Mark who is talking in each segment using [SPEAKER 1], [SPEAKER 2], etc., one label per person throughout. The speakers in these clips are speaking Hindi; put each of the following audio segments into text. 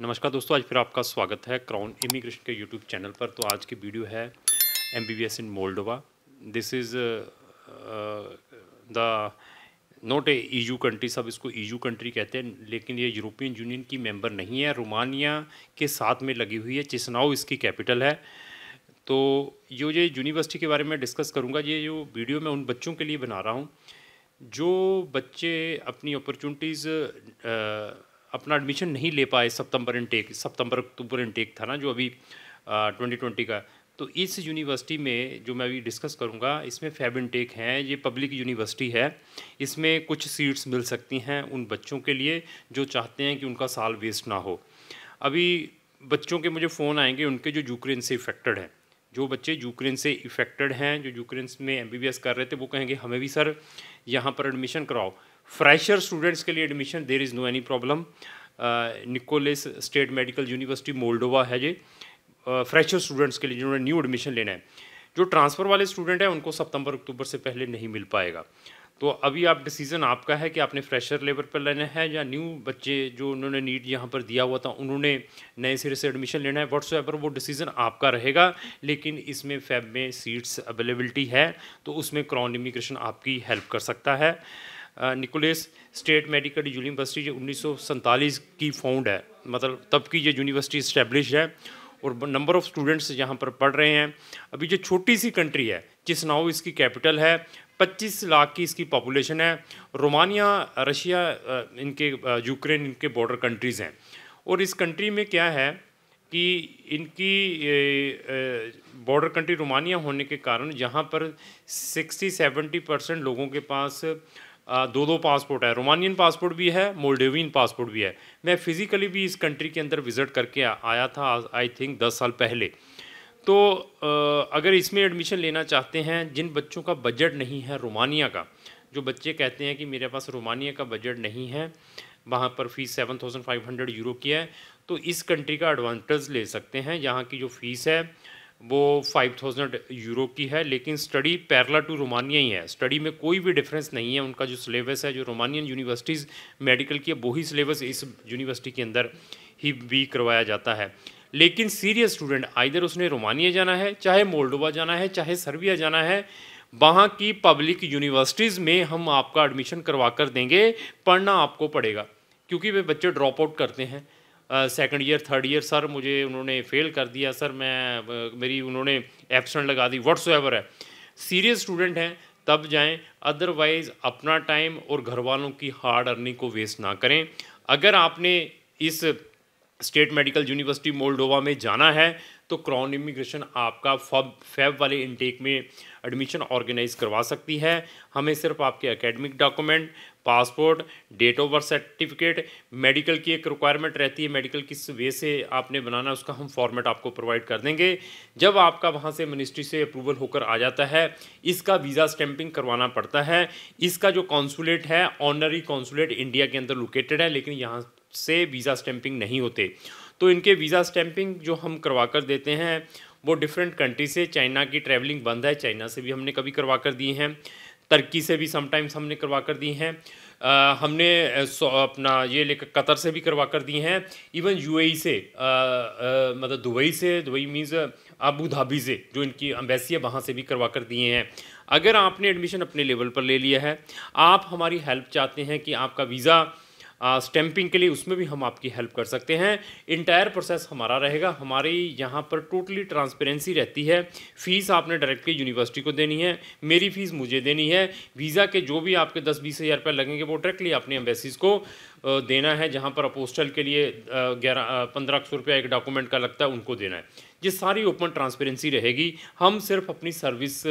[SPEAKER 1] नमस्कार दोस्तों आज फिर आपका स्वागत है क्राउन इमिग्रेशन के यूट्यूब चैनल पर तो आज की वीडियो है M B B S in Moldova this is the not a EU country सब इसको ईयू e कंट्री कहते हैं लेकिन ये यूरोपियन यूनियन की मेंबर नहीं है रोमानिया के साथ में लगी हुई है चिसनाओ इसकी कैपिटल है तो ये जो यूनिवर्सिटी के बारे में डिस्कस करूँगा ये जो वीडियो मैं उन बच्चों के लिए बना रहा हूँ जो बच्चे अपनी अपॉर्चुनिटीज़ अपना एडमिशन नहीं ले पाए सितंबर इनटेक सितंबर अक्टूबर इनटेक था ना जो अभी ट्वेंटी ट्वेंटी का तो इस यूनिवर्सिटी में जो मैं अभी डिस्कस करूंगा इसमें फैब इनटेक हैं ये पब्लिक यूनिवर्सिटी है इसमें कुछ सीट्स मिल सकती हैं उन बच्चों के लिए जो चाहते हैं कि उनका साल वेस्ट ना हो अभी बच्चों के मुझे फ़ोन आएंगे उनके जो यूक्रेन से इफेक्टेड हैं जो बच्चे यूक्रेन से इफ़ेक्टेड हैं जो यूक्रेन में एम कर रहे थे वो कहेंगे हमें भी सर यहाँ पर एडमिशन कराओ फ्रेशर स्टूडेंट्स के लिए admission there is no any problem Nicolae state medical university Moldova है ये फ्रेशर uh, स्टूडेंट्स के लिए जिन्होंने न्यू एडमिशन लेना है जो ट्रांसफ़र वाले स्टूडेंट हैं उनको सितंबर अक्टूबर से पहले नहीं मिल पाएगा तो अभी आप डिसीज़न आपका है कि आपने फ्रेशर लेवल पर लेना है या न्यू बच्चे जो उन्होंने नीट यहाँ पर दिया हुआ था उन्होंने नए सिरे से एडमिशन लेना है व्हाट्स एवर वो डिसीज़न आपका रहेगा लेकिन इसमें फैब में सीट्स अवेलेबिलिटी है तो उसमें क्रॉन इमिग्रेशन आपकी हेल्प कर सकता है निकोलेस स्टेट मेडिकल यूनिवर्सिटी जो उन्नीस की फाउंड है मतलब तब की ये यूनिवर्सिटी इस्टेब्लिश है और नंबर ऑफ़ स्टूडेंट्स यहाँ पर पढ़ रहे हैं अभी जो छोटी सी कंट्री है जिस नाव इसकी कैपिटल है पच्चीस लाख की इसकी पॉपुलेशन है रोमानिया रशिया इनके यूक्रेन इनके बॉर्डर कंट्रीज़ हैं और इस कंट्री में क्या है कि इनकी बॉर्डर कंट्री रोमानिया होने के कारण यहाँ पर 60-70 परसेंट लोगों के पास दो दो पासपोर्ट है रोमानियन पासपोर्ट भी है मोलडेविन पासपोर्ट भी है मैं फिज़िकली भी इस कंट्री के अंदर विज़िट करके आया था आई थिंक दस साल पहले तो अगर इसमें एडमिशन लेना चाहते हैं जिन बच्चों का बजट नहीं है रोमानिया का जो बच्चे कहते हैं कि मेरे पास रोमानिया का बजट नहीं है वहाँ पर fees seven thousand five hundred euro की है तो इस कंट्री का एडवांटेज ले सकते हैं यहाँ की जो फ़ीस है वो फाइव थाउजेंड यूरो की है लेकिन स्टडी पैरला टू रोमानिया ही है स्टडी में कोई भी डिफरेंस नहीं है उनका जो सिलेबस है जो रोमानियन यूनिवर्सिटीज़ मेडिकल की है वही सिलेबस इस यूनिवर्सिटी के अंदर ही भी करवाया जाता है लेकिन सीरियस स्टूडेंट आइधर उसने रोमानिया जाना है चाहे मोल्डोवा जाना है चाहे सर्बिया जाना है वहाँ की पब्लिक यूनिवर्सिटीज़ में हम आपका एडमिशन करवा कर देंगे पढ़ना आपको पड़ेगा क्योंकि वे बच्चे ड्रॉप आउट करते हैं second year third year sir मुझे उन्होंने फ़ेल कर दिया सर मैं मेरी उन्होंने एब्सेंट लगा दी वट्स एवर है सीरियस स्टूडेंट हैं तब जाएं अदरवाइज़ अपना टाइम और घर वालों की हार्ड अर्निंग को वेस्ट ना करें अगर आपने इस स्टेट मेडिकल यूनिवर्सिटी मोल्डोवा में जाना है तो क्राउन इमिग्रेशन आपका फब फैब वाले इनटेक में एडमिशन ऑर्गेनाइज करवा सकती है हमें सिर्फ आपके academic document passport date of birth certificate medical की एक रिक्वायरमेंट रहती है मेडिकल किस वे से आपने बनाना उसका हम फॉर्मेट आपको प्रोवाइड कर देंगे जब आपका वहाँ से मिनिस्ट्री से अप्रूवल होकर आ जाता है इसका वीज़ा स्टैंपिंग करवाना पड़ता है इसका जो कॉन्सुलेट है ऑनरी कॉन्सुलेट इंडिया के अंदर लोकेटेड है लेकिन यहाँ से वीज़ा स्टैंपिंग नहीं होते तो इनके वीज़ा स्टैंपिंग जो हम करवा कर देते हैं वो डिफरेंट कंट्री से चाइना की ट्रैवलिंग बंद है चाइना से भी हमने कभी करवा कर दी हैं तर्की से भी समटाइम्स हमने करवा कर दी हैं आ, हमने अपना ये लेकर कतर से भी करवा कर दी हैं इवन यूएई e से आ, आ, मतलब दुबई से दुबई मीन्स अबू धाबी से जो इनकी अम्बेसी है वहाँ से भी करवा कर दिए हैं अगर आपने एडमिशन अपने लेवल पर ले लिया है आप हमारी हेल्प चाहते हैं कि आपका वीज़ा स्टैंपिंग के लिए उसमें भी हम आपकी हेल्प कर सकते हैं इंटायर प्रोसेस हमारा रहेगा हमारी यहाँ पर टोटली ट्रांसपेरेंसी रहती है फ़ीस आपने डायरेक्टली यूनिवर्सिटी को देनी है मेरी फ़ीस मुझे देनी है वीज़ा के जो भी आपके दस बीस हज़ार रुपये लगेंगे वो डायरेक्टली अपने एम्बेसीज़ को देना है जहाँ पर अपोस्टल के लिए ग्यारह पंद्रह सौ रुपया एक डॉक्यूमेंट का लगता है उनको देना है ये सारी ओपन ट्रांसपेरेंसी रहेगी हम सिर्फ अपनी सर्विस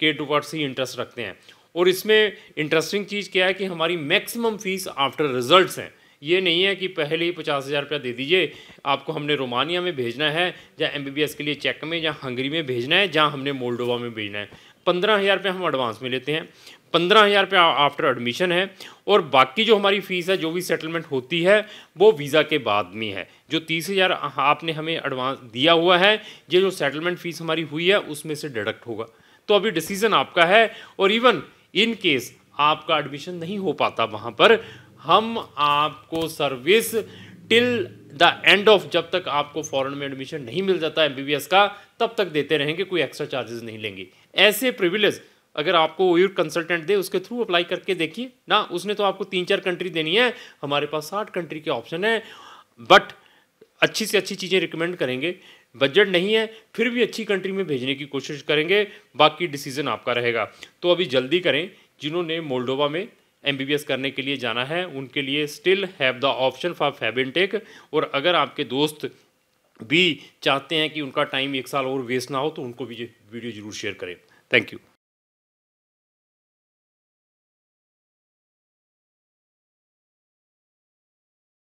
[SPEAKER 1] के टुवर्ड्स ही इंटरेस्ट रखते हैं और इसमें इंटरेस्टिंग चीज़ क्या है कि हमारी मैक्सिमम फ़ीस आफ्टर रिजल्ट्स हैं ये नहीं है कि पहले ही पचास हज़ार रुपया दे दीजिए आपको हमने रोमानिया में भेजना है या एम के लिए चेक में या हंगरी में भेजना है या हमने मोल्डोवा में भेजना है पंद्रह हज़ार हम एडवांस में लेते हैं पंद्रह हज़ार रुपया आफ्टर एडमिशन है और बाकी जो हमारी फ़ीस है जो भी सेटलमेंट होती है वो वीज़ा के बाद में है जो तीस हज़ार आपने हमें एडवांस दिया हुआ है ये जो सेटलमेंट फ़ीस हमारी हुई है उसमें से डिडक्ट होगा तो अभी डिसीज़न आपका है और इवन इन केस आपका एडमिशन नहीं हो पाता वहाँ पर हम आपको service till the end of जब तक आपको फॉरेन में एडमिशन नहीं मिल जाता एम का तब तक देते रहेंगे कोई एक्स्ट्रा चार्जेस नहीं लेंगे ऐसे प्रिविलेज अगर आपको ओयूर कंसल्टेंट दे उसके थ्रू अप्लाई करके देखिए ना उसने तो आपको तीन चार कंट्री देनी है हमारे पास साठ कंट्री के ऑप्शन है बट अच्छी से अच्छी चीज़ें रिकमेंड करेंगे बजट नहीं है फिर भी अच्छी कंट्री में भेजने की कोशिश करेंगे बाकी डिसीजन आपका रहेगा तो अभी जल्दी करें जिन्होंने मोल्डोवा में एम करने के लिए जाना है उनके लिए still have the option for Feb intake और अगर आपके दोस्त भी चाहते हैं कि उनका टाइम एक साल और वेस्ट ना हो तो उनको भी वीडियो जरूर शेयर करें थैंक यू